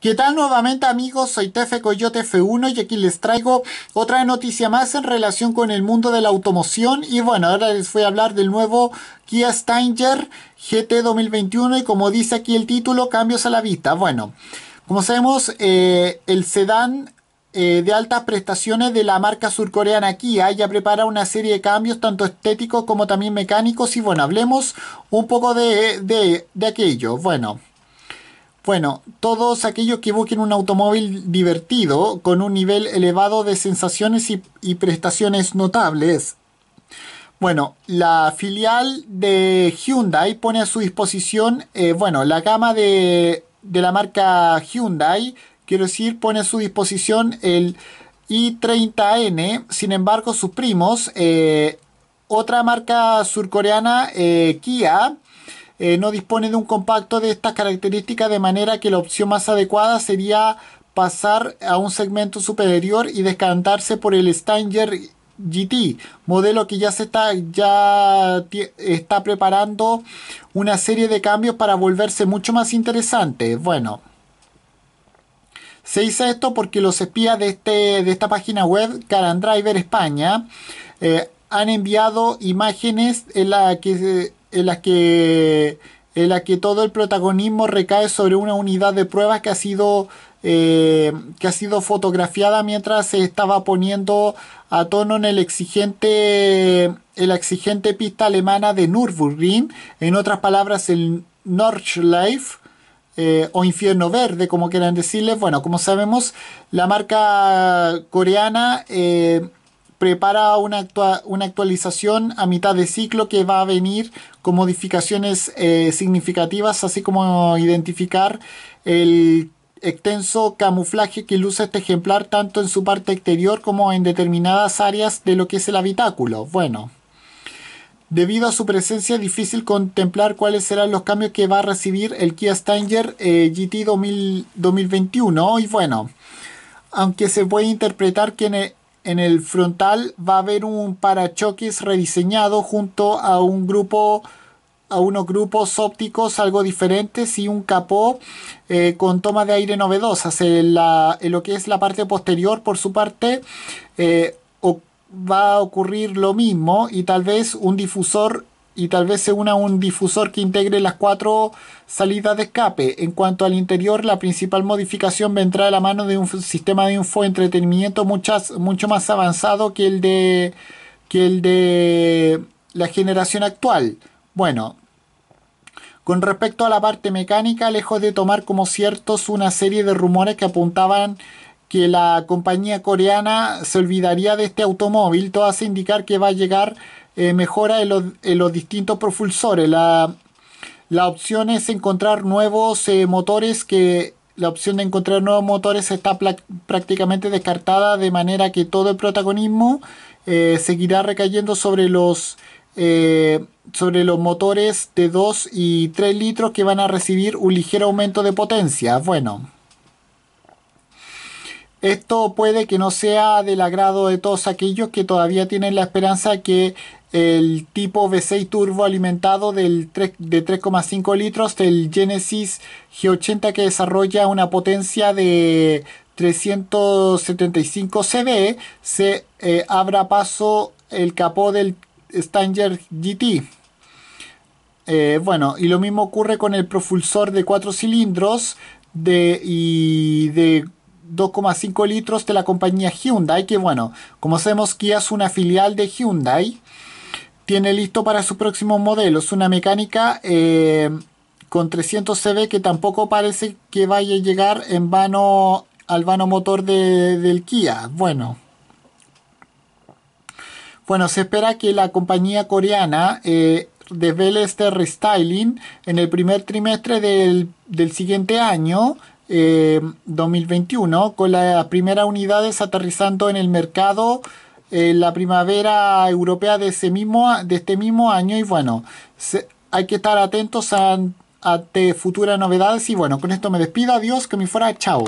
¿Qué tal nuevamente amigos? Soy Tefe Coyote F1 y aquí les traigo otra noticia más en relación con el mundo de la automoción y bueno, ahora les voy a hablar del nuevo Kia Stinger GT 2021 y como dice aquí el título, cambios a la vista. Bueno, como sabemos, eh, el sedán eh, de altas prestaciones de la marca surcoreana Kia ya prepara una serie de cambios tanto estéticos como también mecánicos y bueno, hablemos un poco de, de, de aquello. Bueno. Bueno, todos aquellos que busquen un automóvil divertido, con un nivel elevado de sensaciones y, prestaciones notables. Bueno, la filial de Hyundai pone a su disposición, eh, bueno, la gama de, la marca Hyundai, quiero decir, pone a su disposición el i30N, sin embargo, sus primos, eh, otra marca surcoreana, eh, Kia, eh, no dispone de un compacto de estas características de manera que la opción más adecuada sería pasar a un segmento superior y descantarse por el Stanger GT, modelo que ya se está, ya está preparando una serie de cambios para volverse mucho más interesante. Bueno, se hizo esto porque los espías de, este, de esta página web, Carandriver España, eh, han enviado imágenes en la que en las que la que todo el protagonismo recae sobre una unidad de pruebas que ha sido eh, que ha sido fotografiada mientras se estaba poniendo a tono en el exigente la exigente pista alemana de Nürburgring, en otras palabras el Nordschleife eh, o Infierno Verde, como quieran decirles. Bueno, como sabemos, la marca coreana eh, prepara una, una actualización a mitad de ciclo que va a venir con modificaciones eh, significativas, así como identificar el extenso camuflaje que luce este ejemplar tanto en su parte exterior como en determinadas áreas de lo que es el habitáculo. Bueno, Debido a su presencia es difícil contemplar cuáles serán los cambios que va a recibir el Kia Stinger GT 2021 y bueno, aunque se puede interpretar que en, en el frontal va a haber un parachoques rediseñado junto a un grupo a unos grupos ópticos algo diferentes y un capó eh, con toma de aire novedosas. Eh, en, lo que es la parte posterior, por su parte, eh, va a ocurrir lo mismo y tal vez un difusor y tal vez se una un difusor que integre las cuatro salidas de escape. En cuanto al interior, la principal modificación vendrá a la mano de un sistema de infoentretenimiento mucho más avanzado que el de que el de la generación actual. Bueno, con respecto a la parte mecánica, lejos de tomar como ciertos una serie de rumores que apuntaban que la compañía coreana se olvidaría de este automóvil, todo hace indicar que va a llegar eh, mejora en los, distintos propulsores. La, opción es encontrar nuevos eh, motores que la opción de encontrar nuevos motores está prácticamente descartada de manera que todo el protagonismo eh, seguirá recayendo sobre los sobre los motores de 2 y 3 litros que van a recibir un ligero aumento de potencia. Bueno, esto puede que no sea del agrado de todos aquellos que todavía tienen la esperanza que el tipo V6 turbo alimentado del de 3,5 litros del Genesis G80 que desarrolla una potencia de 375 CV se eh, abra paso el capó del Stanger GT. Eh, bueno, y lo mismo ocurre con el propulsor de 4 cilindros y de 2,5 litros de la compañía Hyundai, que bueno, como sabemos Kia es una filial de Hyundai, tiene listo para su próximo modelo es una mecánica eh, con 300 CV que tampoco parece que vaya a llegar en vano al vano motor de, del Kia. Bueno. Bueno, se espera que la compañía coreana eh, desvele este restyling en el primer trimestre del, del siguiente año, 2021 eh, con las primeras unidades aterrizando en el mercado en eh, la primavera europea de, ese mismo, de este mismo año y bueno, hay que estar atentos a, ante futuras novedades y bueno, con esto me despido, adiós, que me fuera, chao.